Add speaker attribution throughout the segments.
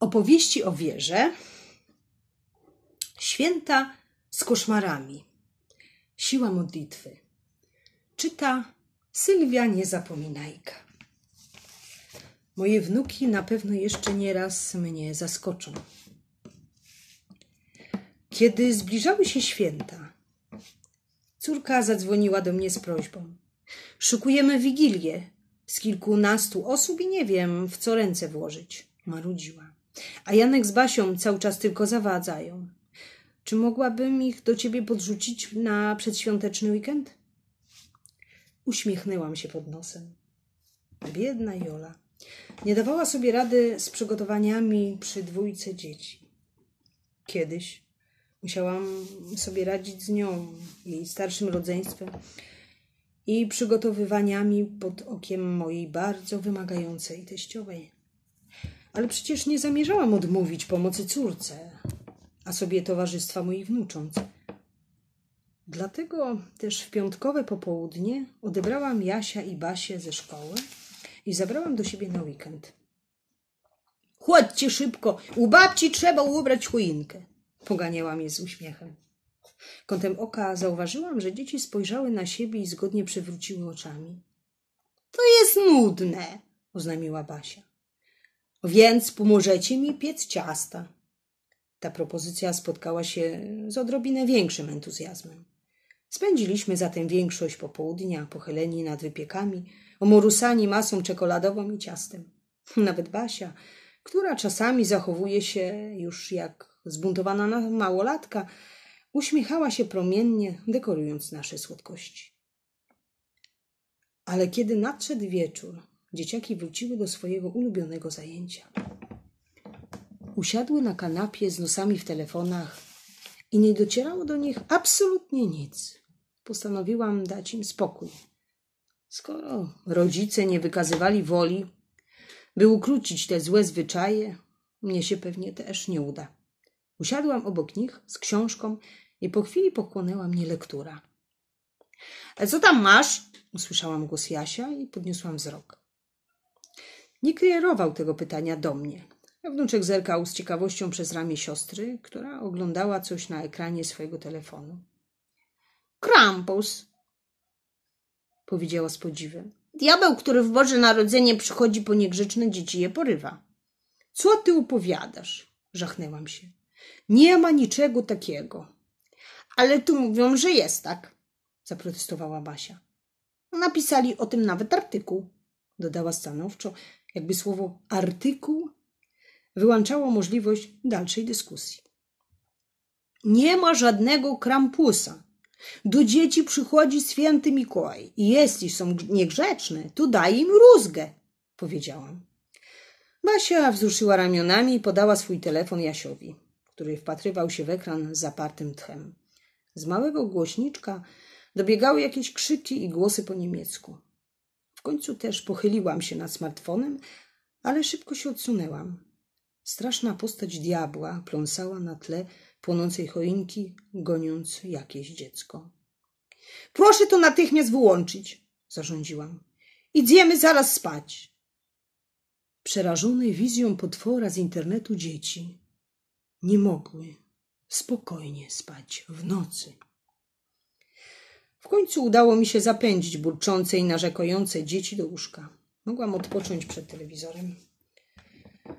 Speaker 1: opowieści o wierze, święta z koszmarami, siła modlitwy. Czyta Sylwia Niezapominajka. Moje wnuki na pewno jeszcze nieraz mnie zaskoczą. Kiedy zbliżały się święta, córka zadzwoniła do mnie z prośbą. Szukujemy wigilię z kilkunastu osób i nie wiem, w co ręce włożyć. Marudziła. A Janek z Basią cały czas tylko zawadzają. Czy mogłabym ich do ciebie podrzucić na przedświąteczny weekend? Uśmiechnęłam się pod nosem. Biedna Jola. Nie dawała sobie rady z przygotowaniami przy dwójce dzieci. Kiedyś musiałam sobie radzić z nią, jej starszym rodzeństwem i przygotowywaniami pod okiem mojej bardzo wymagającej teściowej. Ale przecież nie zamierzałam odmówić pomocy córce, a sobie towarzystwa moich wnucząc. Dlatego też w piątkowe popołudnie odebrałam Jasia i Basię ze szkoły i zabrałam do siebie na weekend. Chodźcie szybko, u babci trzeba ubrać choinkę, poganiałam je z uśmiechem. Kątem oka zauważyłam, że dzieci spojrzały na siebie i zgodnie przewróciły oczami. To jest nudne, oznajmiła Basia. Więc pomożecie mi piec ciasta. Ta propozycja spotkała się z odrobinę większym entuzjazmem. Spędziliśmy zatem większość popołudnia pochyleni nad wypiekami, omorusani masą czekoladową i ciastem. Nawet Basia, która czasami zachowuje się już jak zbuntowana małolatka, uśmiechała się promiennie, dekorując nasze słodkości. Ale kiedy nadszedł wieczór, dzieciaki wróciły do swojego ulubionego zajęcia. Usiadły na kanapie z nosami w telefonach i nie docierało do nich absolutnie nic. Postanowiłam dać im spokój. Skoro rodzice nie wykazywali woli, by ukrócić te złe zwyczaje, mnie się pewnie też nie uda. Usiadłam obok nich z książką i po chwili pochłonęła mnie lektura. E, – Co tam masz? – usłyszałam głos Jasia i podniosłam wzrok. Nie kierował tego pytania do mnie. Wnuczek zerkał z ciekawością przez ramię siostry, która oglądała coś na ekranie swojego telefonu. Krampus, powiedziała z podziwem. Diabeł, który w Boże Narodzenie przychodzi po niegrzeczne dzieci, je porywa. Co ty opowiadasz? Żachnęłam się. Nie ma niczego takiego. Ale tu mówią, że jest tak, zaprotestowała Basia. Napisali o tym nawet artykuł, dodała stanowczo, jakby słowo artykuł wyłączało możliwość dalszej dyskusji. Nie ma żadnego krampusa. Do dzieci przychodzi święty Mikołaj i jeśli są niegrzeczne, to daj im rózgę, powiedziałam. Basia wzruszyła ramionami i podała swój telefon Jasiowi, który wpatrywał się w ekran z zapartym tchem. Z małego głośniczka dobiegały jakieś krzyki i głosy po niemiecku końcu też pochyliłam się nad smartfonem, ale szybko się odsunęłam. Straszna postać diabła pląsała na tle płonącej choinki, goniąc jakieś dziecko. Proszę to natychmiast wyłączyć, zarządziłam. Idziemy zaraz spać. Przerażone wizją potwora z internetu dzieci nie mogły spokojnie spać w nocy. W końcu udało mi się zapędzić burczące i narzekające dzieci do łóżka. Mogłam odpocząć przed telewizorem.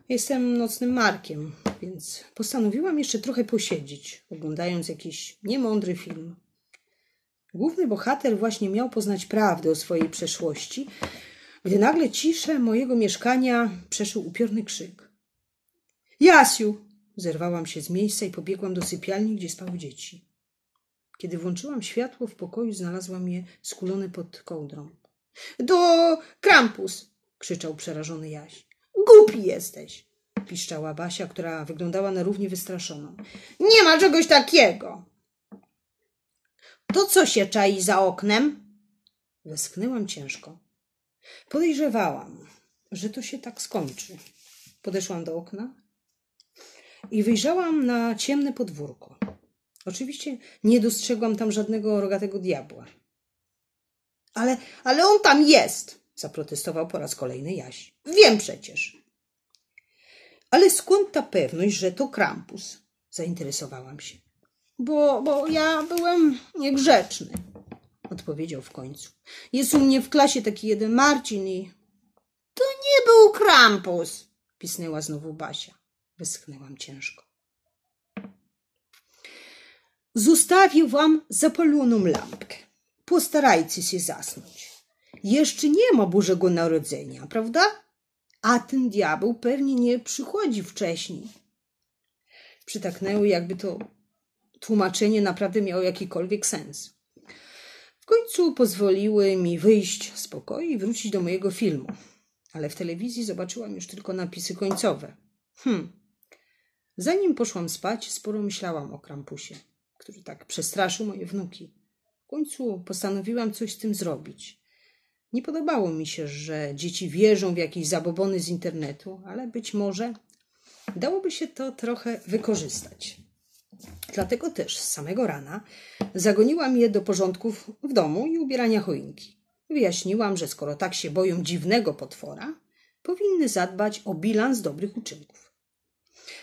Speaker 1: Jestem nocnym markiem, więc postanowiłam jeszcze trochę posiedzieć, oglądając jakiś niemądry film. Główny bohater właśnie miał poznać prawdę o swojej przeszłości, gdy nagle ciszę mojego mieszkania przeszył upiorny krzyk. Jasiu! Zerwałam się z miejsca i pobiegłam do sypialni, gdzie spały dzieci. Kiedy włączyłam światło, w pokoju znalazłam je skulone pod kołdrą. Do Krampus! krzyczał przerażony Jaś. Głupi jesteś! piszczała Basia, która wyglądała na równie wystraszoną. Nie ma czegoś takiego! To co się czai za oknem? Westchnęłam ciężko. Podejrzewałam, że to się tak skończy. Podeszłam do okna i wyjrzałam na ciemne podwórko. Oczywiście nie dostrzegłam tam żadnego rogatego diabła. Ale, ale on tam jest, zaprotestował po raz kolejny Jaś. Wiem przecież. Ale skąd ta pewność, że to Krampus? Zainteresowałam się. Bo, bo ja byłem niegrzeczny, odpowiedział w końcu. Jest u mnie w klasie taki jeden Marcin i... To nie był Krampus, pisnęła znowu Basia. Wyschnęłam ciężko. Zostawił wam zapaloną lampkę. Postarajcie się zasnąć. Jeszcze nie ma Bożego Narodzenia, prawda? A ten diabeł pewnie nie przychodzi wcześniej. Przytaknęły, jakby to tłumaczenie naprawdę miało jakikolwiek sens. W końcu pozwoliły mi wyjść z pokoju i wrócić do mojego filmu. Ale w telewizji zobaczyłam już tylko napisy końcowe. Hm. Zanim poszłam spać, sporo myślałam o Krampusie który tak przestraszył moje wnuki. W końcu postanowiłam coś z tym zrobić. Nie podobało mi się, że dzieci wierzą w jakieś zabobony z internetu, ale być może dałoby się to trochę wykorzystać. Dlatego też z samego rana zagoniłam je do porządków w domu i ubierania choinki. Wyjaśniłam, że skoro tak się boją dziwnego potwora, powinny zadbać o bilans dobrych uczynków.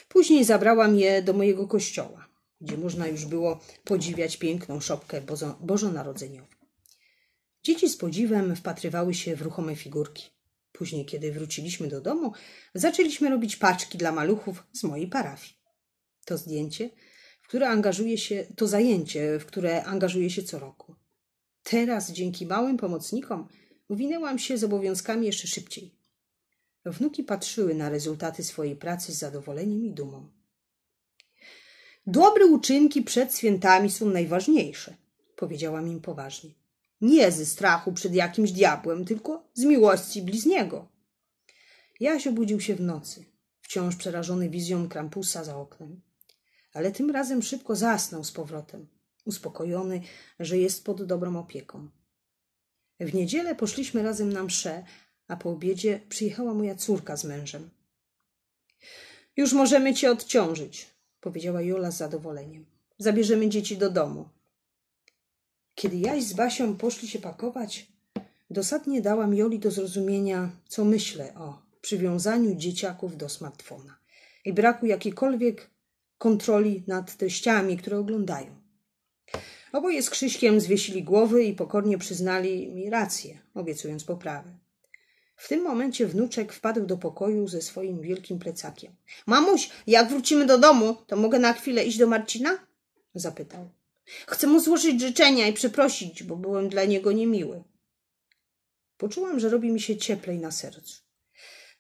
Speaker 1: Później zabrałam je do mojego kościoła gdzie można już było podziwiać piękną szopkę bozo- bożonarodzeniową. Dzieci z podziwem wpatrywały się w ruchome figurki. Później, kiedy wróciliśmy do domu, zaczęliśmy robić paczki dla maluchów z mojej parafii. To zdjęcie, w które angażuje się, to zajęcie, w które angażuje się co roku. Teraz, dzięki małym pomocnikom, uwinęłam się z obowiązkami jeszcze szybciej. Wnuki patrzyły na rezultaty swojej pracy z zadowoleniem i dumą. Dobre uczynki przed świętami są najważniejsze, powiedziałam im poważnie. Nie ze strachu przed jakimś diabłem, tylko z miłości bliźniego. Jaś obudził się w nocy, wciąż przerażony wizją Krampusa za oknem. Ale tym razem szybko zasnął z powrotem, uspokojony, że jest pod dobrą opieką. W niedzielę poszliśmy razem na mszę, a po obiedzie przyjechała moja córka z mężem. Już możemy cię odciążyć, powiedziała Jola z zadowoleniem. Zabierzemy dzieci do domu. Kiedy jaś z Basią poszli się pakować, dosadnie dałam Joli do zrozumienia, co myślę o przywiązaniu dzieciaków do smartfona i braku jakiejkolwiek kontroli nad treściami, które oglądają. Oboje z Krzyśkiem zwiesili głowy i pokornie przyznali mi rację, obiecując poprawę. W tym momencie wnuczek wpadł do pokoju ze swoim wielkim plecakiem. Mamuś, jak wrócimy do domu, to mogę na chwilę iść do Marcina? zapytał. Chcę mu złożyć życzenia i przeprosić, bo byłem dla niego niemiły. Poczułam, że robi mi się cieplej na sercu.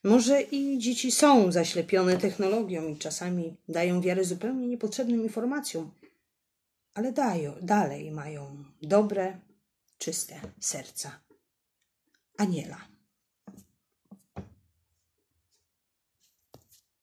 Speaker 1: Może i dzieci są zaślepione technologią i czasami dają wiarę zupełnie niepotrzebnym informacjom, ale dają, dalej mają dobre, czyste serca. Aniela.